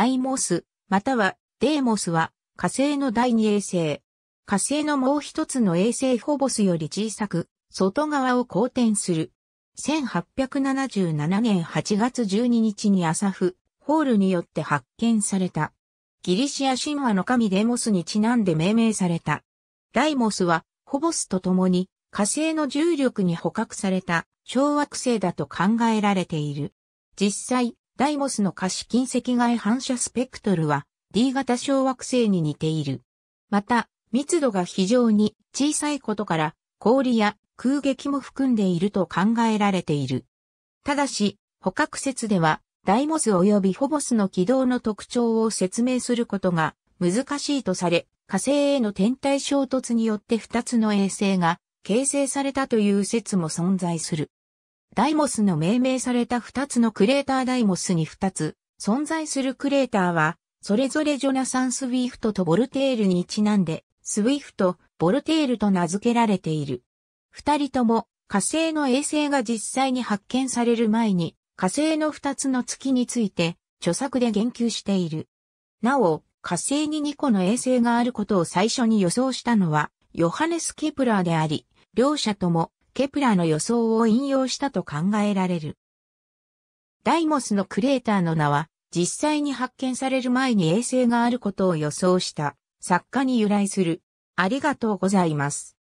ダイモス、またはデーモスは火星の第二衛星。火星のもう一つの衛星フォボスより小さく、外側を公転する。1877年8月12日にアサフ、ホールによって発見された。ギリシア神話の神デーモスにちなんで命名された。ダイモスは、ホボスと共に火星の重力に捕獲された小惑星だと考えられている。実際、ダイモスの可視近赤外反射スペクトルは D 型小惑星に似ている。また、密度が非常に小さいことから氷や空撃も含んでいると考えられている。ただし、捕獲説では、ダイモス及びホボスの軌道の特徴を説明することが難しいとされ、火星への天体衝突によって2つの衛星が形成されたという説も存在する。ダイモスの命名された2つのクレーターダイモスに2つ存在するクレーターは、それぞれジョナサン・スウィフトとボルテールにちなんで、スウィフト、ボルテールと名付けられている。二人とも火星の衛星が実際に発見される前に火星の二つの月について著作で言及している。なお、火星に2個の衛星があることを最初に予想したのはヨハネス・ケプラーであり、両者ともケプラの予想を引用したと考えられる。ダイモスのクレーターの名は、実際に発見される前に衛星があることを予想した、作家に由来する。ありがとうございます。